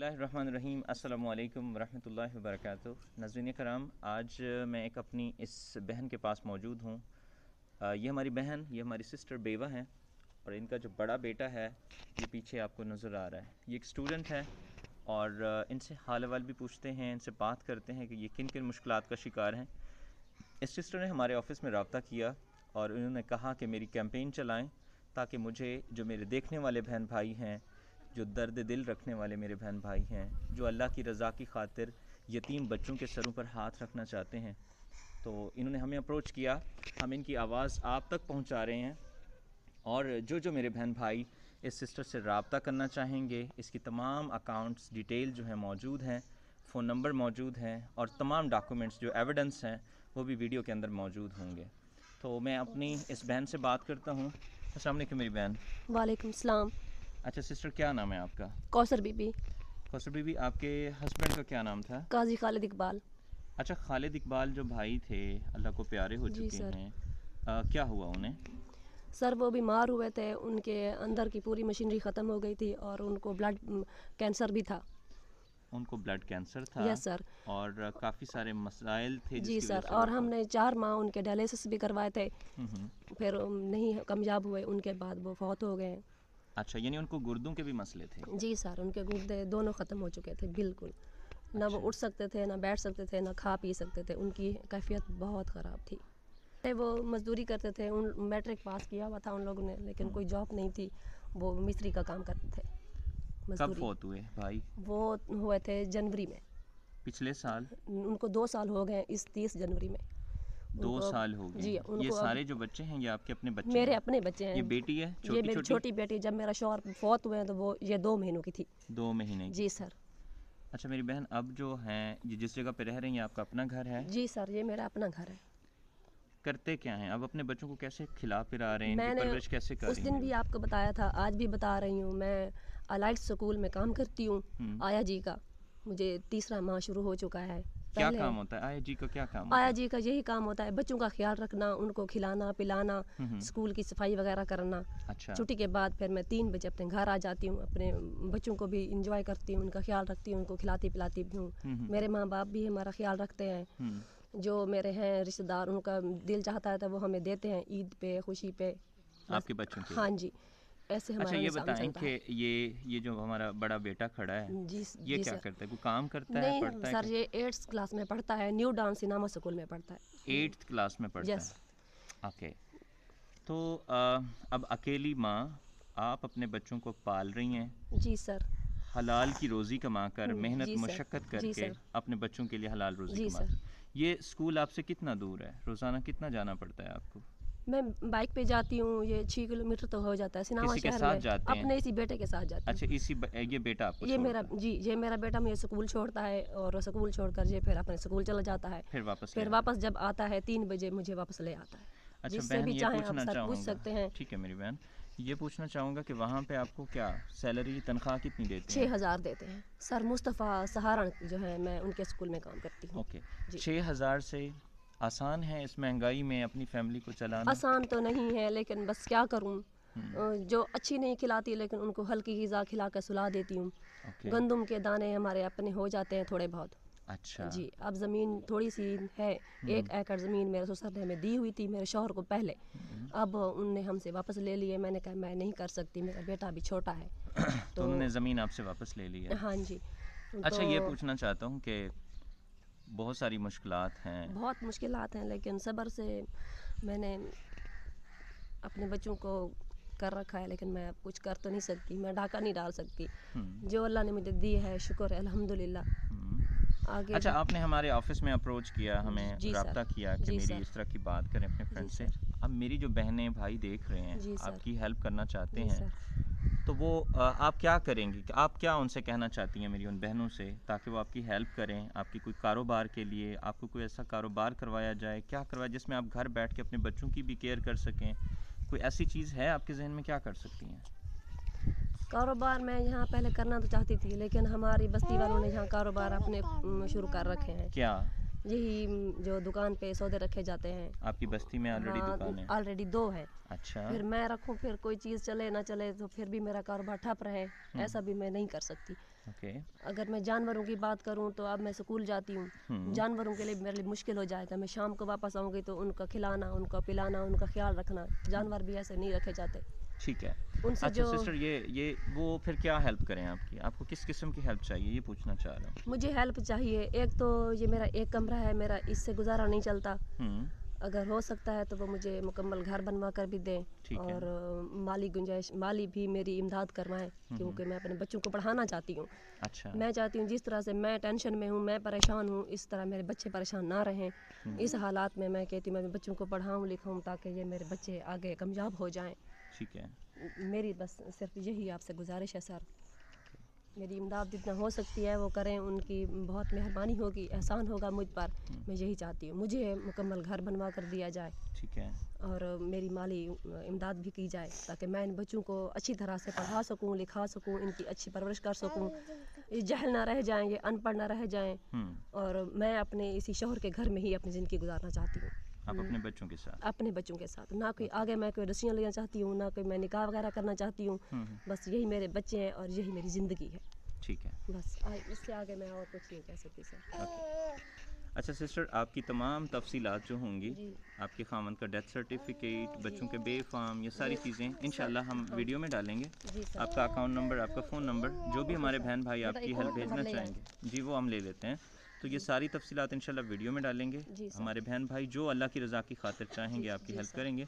बसमीम् अल्लाम वरहमल वर्क नजरिन कराम आज मैं एक अपनी इस बहन के पास मौजूद हूँ ये हमारी बहन ये हमारी सिस्टर बेवा हैं और इनका जो बड़ा बेटा है ये पीछे आपको नज़र आ रहा है ये एक स्टूडेंट है और इनसे हाल अवाल भी पूछते हैं इनसे बात करते हैं कि ये किन किन मुश्किल का शिकार हैं इस सिस्टर ने हमारे ऑफिस में रबता किया और उन्होंने कहा कि मेरी कैंपेन चलाएँ ताकि मुझे जो मेरे देखने वाले बहन भाई हैं जो दर्द दिल रखने वाले मेरे बहन भाई हैं जो अल्लाह की रज़ा की खातिर यतीम बच्चों के सरों पर हाथ रखना चाहते हैं तो इन्होंने हमें अप्रोच किया हम इनकी आवाज़ आप तक पहुंचा रहे हैं और जो जो मेरे बहन भाई इस सिस्टर से रबता करना चाहेंगे इसकी तमाम अकाउंट्स डिटेल जो है मौजूद हैं फ़ोन नंबर मौजूद हैं और तमाम डॉक्यूमेंट्स जो एविडेंस हैं वो भी वीडियो के अंदर मौजूद होंगे तो मैं अपनी इस बहन से बात करता हूँ असल मेरी बहन वालेकुम अच्छा सिस्टर क्या नाम है आपका कौसर बीबी कौसर बीबी आपके हस्बैंड का क्या नाम था काजी खालिद इकबाल अच्छा खालिद इकबाल जो भाई थे अल्लाह को प्यारे हो चुके हैं आ, क्या हुआ उन्हें सर वो बीमार हुए थे उनके अंदर की पूरी मशीनरी ख़त्म हो गई थी और उनको ब्लड कैंसर भी था उनको ब्लड कैंसर था यस सर और काफ़ी सारे मसाइल थे जी सर और हमने चार माह उनके डायलिसिस भी करवाए थे हम्म, हम्म। फिर नहीं कामयाब हुए उनके बाद वो फौत हो गए अच्छा यानी उनको गुर्दों के भी मसले थे जी सर उनके गुर्दे दोनों ख़त्म हो चुके थे बिल्कुल ना वो अच्छा। उठ सकते थे ना बैठ सकते थे ना खा पी सकते थे उनकी कैफियत बहुत ख़राब थी वो मजदूरी करते थे उन मैट्रिक पास किया हुआ था उन लोगों ने लेकिन कोई जॉब नहीं थी वो मिस्त्री का काम करते थे कब फोत हुए भाई वो हुए थे जनवरी में पिछले साल उनको दो साल हो गए इस तीस जनवरी में दो साल हो गए ये सारे जो बच्चे हैं ये आपके अपने बच्चे मेरे अपने बच्चे हैं ये बेटी है छोटी छोटी छोटी बेटी जब मेरा शोहर फौत हुए तो वो ये दो महीनों की थी दो महीने जी सर अच्छा मेरी बहन अब जो है ये जिस जगह पे रह रही है आपका अपना घर है जी सर ये मेरा अपना घर है करते क्या हैं अब अपने बच्चों को कैसे खिला पिला रहे हैं मैंने परवरिश कैसे कर उस दिन भी आपको बताया था आज भी बता रही हूँ मैं अलाइट स्कूल में काम करती हूँ हम्म। आया जी का मुझे तीसरा माह शुरू हो चुका है क्या काम होता है आया जी का क्या काम आया जी का यही काम होता है बच्चों का ख्याल रखना उनको खिलाना पिलाना हम्म, हम्म। स्कूल की सफाई वगैरह करना अच्छा छुट्टी के बाद फिर मैं तीन बजे अपने घर आ जाती हूँ अपने बच्चों को भी इंजॉय करती हूँ उनका ख्याल रखती हूँ उनको खिलाती पिलाती भी हूँ हम्म, मेरे माँ बाप भी हमारा ख्याल रखते हैं जो मेरे हैं रिश्तेदार उनका दिल चाहता है तो वो हमें देते हैं ईद पे खुशी पे आपके बच्चों हाँ जी ऐसे अच्छा, हमारा अच्छा ये बताएं कि ये ये जो हमारा बड़ा बेटा खड़ा है जी ये जी क्या सर। करता है कोई काम करता नहीं, है पढ़ता सर है ये एट्थ क्लास में पढ़ता है न्यू डांस इनामा स्कूल में पढ़ता है एट्थ क्लास में पढ़ता yes. है ओके तो अब अकेली माँ आप अपने बच्चों को पाल रही हैं जी सर हलाल की रोज़ी कमा कर हम्म, मेहनत मशक्क़त करके अपने बच्चों के लिए हलाल रोज़ी कमा ये स्कूल आपसे कितना दूर है रोज़ाना कितना जाना पड़ता है आपको मैं बाइक पे जाती हूँ ये छह किलोमीटर तो हो जाता है सिनावा शहर में अपने इसी बेटे के साथ जाती अच्छा इसी ब, ये बेटा आपको ये मेरा जी ये मेरा बेटा मुझे स्कूल छोड़ता है और स्कूल छोड़ कर ये फिर अपने स्कूल चला जाता है फिर वापस फिर वापस जब आता है तीन बजे मुझे वापस ले आता है अच्छा, जिससे भी चाहे पूछ सकते हैं ठीक है मेरी बहन ये पूछना चाहूँगा कि वहाँ पे आपको क्या सैलरी तनख्वाह कितनी देते हैं छः हज़ार देते हैं सर मुस्तफ़ा सहारण जो है मैं उनके स्कूल में काम करती हूँ ओके छः हज़ार से आसान है इस महंगाई में अपनी फैमिली को चलाना आसान तो नहीं है लेकिन बस क्या करूँ हम्म। जो अच्छी नहीं खिलाती लेकिन उनको हल्की गज़ा खिला कर सुला देती हूँ गंदम के दाने हमारे अपने हो जाते हैं थोड़े बहुत अच्छा जी अब ज़मीन थोड़ी सी है हम्म। एक एकड़ ज़मीन मेरे ससुर ने हमें दी हुई थी मेरे शोहर को पहले हम्म। अब उनने हमसे वापस ले लिए मैंने कहा मैं नहीं कर सकती मेरा बेटा अभी छोटा है तो, तो उन्होंने ज़मीन आपसे वापस ले ली है हाँ जी अच्छा तो, ये पूछना चाहता हूँ कि बहुत सारी मुश्किल हैं बहुत मुश्किल हैं लेकिन सब्र से मैंने अपने बच्चों को कर रखा है लेकिन मैं कुछ कर तो नहीं सकती मैं ढाका नहीं डाल सकती हम्म। जो अल्लाह ने मुझे दी है शुक्र है अल्हम्दुलिल्लाह हम्म। आगे अच्छा आपने हमारे ऑफिस में अप्रोच किया हमें रब्ता किया कि मेरी इस तरह की बात करें अपने फ्रेंड से अब मेरी जो बहनें भाई देख रहे हैं आपकी हेल्प करना चाहते हैं तो वो आप क्या करेंगी आप क्या उनसे कहना चाहती हैं मेरी उन बहनों से ताकि वो आपकी हेल्प करें आपकी कोई कारोबार के लिए आपको कोई ऐसा कारोबार करवाया जाए क्या करवाया जिसमें आप घर बैठ के अपने बच्चों की भी केयर कर सकें कोई ऐसी चीज़ है आपके जहन में क्या कर सकती हैं कारोबार मैं यहाँ पहले करना तो चाहती थी लेकिन हमारी बस्ती वालों ने यहाँ कारोबार अपने शुरू कर रखे हैं क्या यही जो दुकान पे सौदे रखे जाते हैं आपकी बस्ती में ऑलरेडी हाँ, दुकान है ऑलरेडी दो है अच्छा फिर मैं रखूँ फिर कोई चीज़ चले ना चले तो फिर भी मेरा कारोबार ठप रहे हम्म। ऐसा भी मैं नहीं कर सकती ओके अगर मैं जानवरों की बात करूँ तो अब मैं स्कूल जाती हूँ हम्म। जानवरों के लिए मेरे लिए मुश्किल हो जाएगा मैं शाम को वापस आऊंगी तो उनका खिलाना उनका पिलाना उनका ख्याल रखना जानवर भी ऐसे नहीं रखे जाते ठीक है उनसे अच्छा जो सिस्टर ये ये वो फिर क्या हेल्प करें आपकी आपको किस किस्म की हेल्प चाहिए ये पूछना चाह रहा हूँ मुझे हेल्प चाहिए एक तो ये मेरा एक कमरा है मेरा इससे गुजारा नहीं चलता हम्म। अगर हो सकता है तो वो मुझे मुकम्मल घर बनवा कर भी दें और माली गुंजाइश माली भी मेरी इमदाद करवाएं हम्म। क्योंकि मैं अपने बच्चों को पढ़ाना चाहती हूँ अच्छा मैं चाहती हूँ जिस तरह से मैं टेंशन में हूँ मैं परेशान हूँ इस तरह मेरे बच्चे परेशान ना रहें हम्म। इस हालात में मैं कहती हूँ मैं बच्चों को पढ़ाऊँ लिखाऊँ ताकि ये मेरे बच्चे आगे कामयाब हो जाएँ ठीक है मेरी बस सिर्फ यही आपसे गुजारिश है सर मेरी इमदाद जितना हो सकती है वो करें उनकी बहुत मेहरबानी होगी एहसान होगा मुझ पर हम्म। मैं यही चाहती हूँ मुझे मुकम्मल घर बनवा कर दिया जाए ठीक है और मेरी माली इमदाद भी की जाए ताकि मैं इन बच्चों को अच्छी तरह से पढ़ा सकूँ लिखा सकूँ इनकी अच्छी परवरिश कर सकूँ ये जहल ना रह जाएँ ये अनपढ़ ना रह जाएँ हम्म। और मैं अपने इसी शोहर के घर में ही अपनी ज़िंदगी गुजारना चाहती हूँ आप हम्म। अपने बच्चों के साथ अपने बच्चों के साथ ना कोई अच्छा। आगे मैं कोई रस्सियाँ लेना चाहती हूँ ना कोई मैं निकाह वगैरह करना चाहती हूँ हम्म, हम्म। बस यही मेरे बच्चे हैं और यही मेरी ज़िंदगी है ठीक है बस इससे आगे मैं और कुछ नहीं कह सकती सर अच्छा सिस्टर आपकी तमाम तफसी जो होंगी आपके खामन का डेथ सर्टिफिकेट बच्चों के बेफाम ये सारी चीज़ें इन हम हाँ। वीडियो में डालेंगे आपका अकाउंट नंबर आपका फ़ोन नंबर जो भी हमारे बहन भाई आपकी हेल्प भेजना चाहेंगे जी वो हम ले लेते हैं तो ये सारी तफसीत इन वीडियो में डालेंगे हमारे बहन भाई जो अल्लाह की रजा की खातिर चाहेंगे आपकी हेल्प करेंगे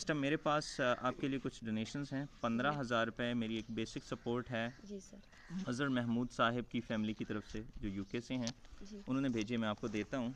इस टाइम मेरे पास आपके लिए कुछ डोनेशन हैं पंद्रह हज़ार रुपये मेरी एक बेसिक सपोर्ट है अजहर महमूद साहिब की फैमिली की तरफ से जो यूके से हैं उन्होंने भेजे मैं आपको देता हूँ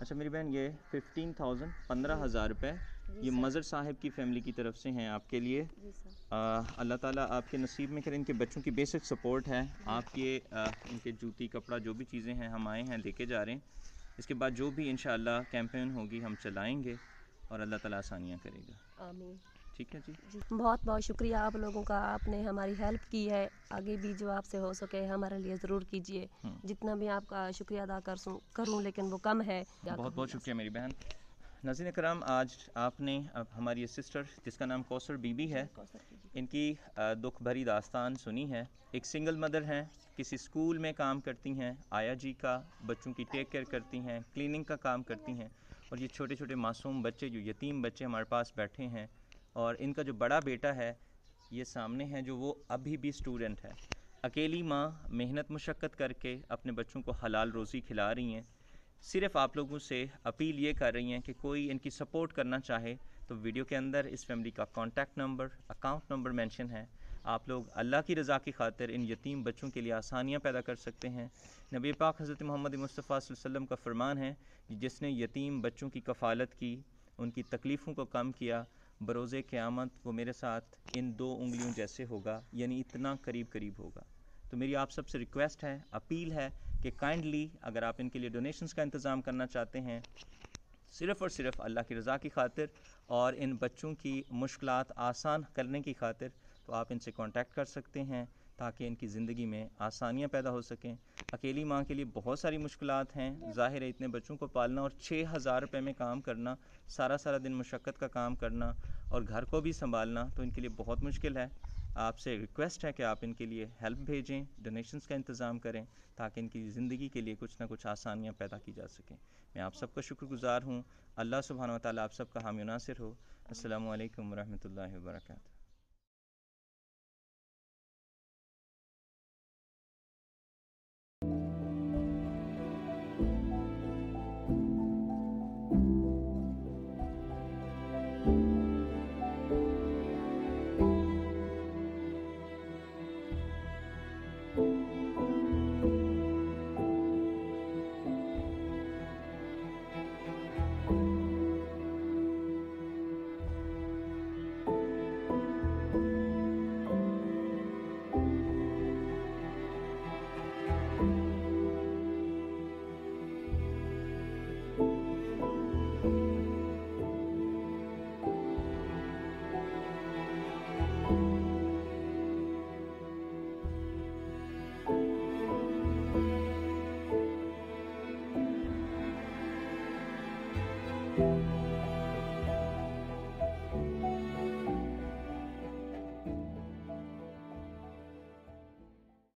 अच्छा मेरी बहन ये फिफ्टीन थाउजेंड पंद्रह हज़ार रुपये ये मज़र साहब की फैमिली की तरफ से हैं आपके लिए अल्लाह ताला आपके नसीब में करें इनके बच्चों की बेसिक सपोर्ट है आपके आ, इनके जूती कपड़ा जो भी चीज़ें हैं हम आए हैं लेके जा रहे हैं इसके बाद जो भी इन कैंपेन होगी हम चलाएँगे और अल्लाह ताली आसानियाँ करेगा आमीन ठीक है जी बहुत बहुत शुक्रिया आप लोगों का आपने हमारी हेल्प की है आगे भी जो आपसे हो सके हमारे लिए ज़रूर कीजिए हम्म। जितना भी आपका शुक्रिया अदा कर करूँ लेकिन वो कम है बहुत बहुत शुक्रिया मेरी बहन नाजिन कराम आज आपने आप हमारी सिस्टर जिसका नाम कौसर बीबी है इनकी दुख भरी दास्तान सुनी है एक सिंगल मदर हैं किसी स्कूल में काम करती हैं आया जी का बच्चों की टेक केयर करती हैं क्लीनिंग का काम करती हैं और ये छोटे छोटे मासूम बच्चे जो यतीम बच्चे हमारे पास बैठे हैं और इनका जो बड़ा बेटा है ये सामने है जो वो अभी भी स्टूडेंट है अकेली माँ मेहनत मशक्क़त करके अपने बच्चों को हलाल रोज़ी खिला रही हैं सिर्फ आप लोगों से अपील ये कर रही हैं कि कोई इनकी सपोर्ट करना चाहे तो वीडियो के अंदर इस फैमिली का contact number account number mention है आप लोग अल्लाह की रज़ा की खातिर इन यतीम बच्चों के लिए आसानियाँ पैदा कर सकते हैं नबी पाक हज़रत मोहम्मद मुस्तफ़ा वसम का फ़रमान है कि जिसने यतीम बच्चों की कफ़ालत की उनकी तकलीफ़ों को कम किया बरोज़ क़्यामत वो मेरे साथ इन दो उंगलियों जैसे होगा यानी इतना करीब करीब होगा तो मेरी आप सबसे रिक्वेस्ट है अपील है कि काइंडली अगर आप इनके लिए डोनेशंस का इंतज़ाम करना चाहते हैं सिर्फ़ और सिर्फ अल्लाह की रज़ा की खातिर और इन बच्चों की मुश्किल आसान करने की खातिर तो आप इनसे कॉन्टेक्ट कर सकते हैं ताकि इनकी ज़िंदगी में आसानियाँ पैदा हो सकें अकेली माँ के लिए बहुत सारी मुश्किल हैं ज़ाहिर है इतने बच्चों को पालना और छः हज़ार रुपये में काम करना सारा सारा दिन मशक्क़त का काम करना और घर को भी संभालना तो इनके लिए बहुत मुश्किल है आपसे रिक्वेस्ट है कि आप इनके लिए हेल्प भेजें डोनेशंस का इंतज़ाम करें ताकि इनकी ज़िंदगी के लिए कुछ ना कुछ आसानियाँ पैदा की जा सकें मैं आप सबका शुक्रगुजार हूँ अल्लाह सुबहान वाली आप सबका हामी हो असल वरहमल वर्का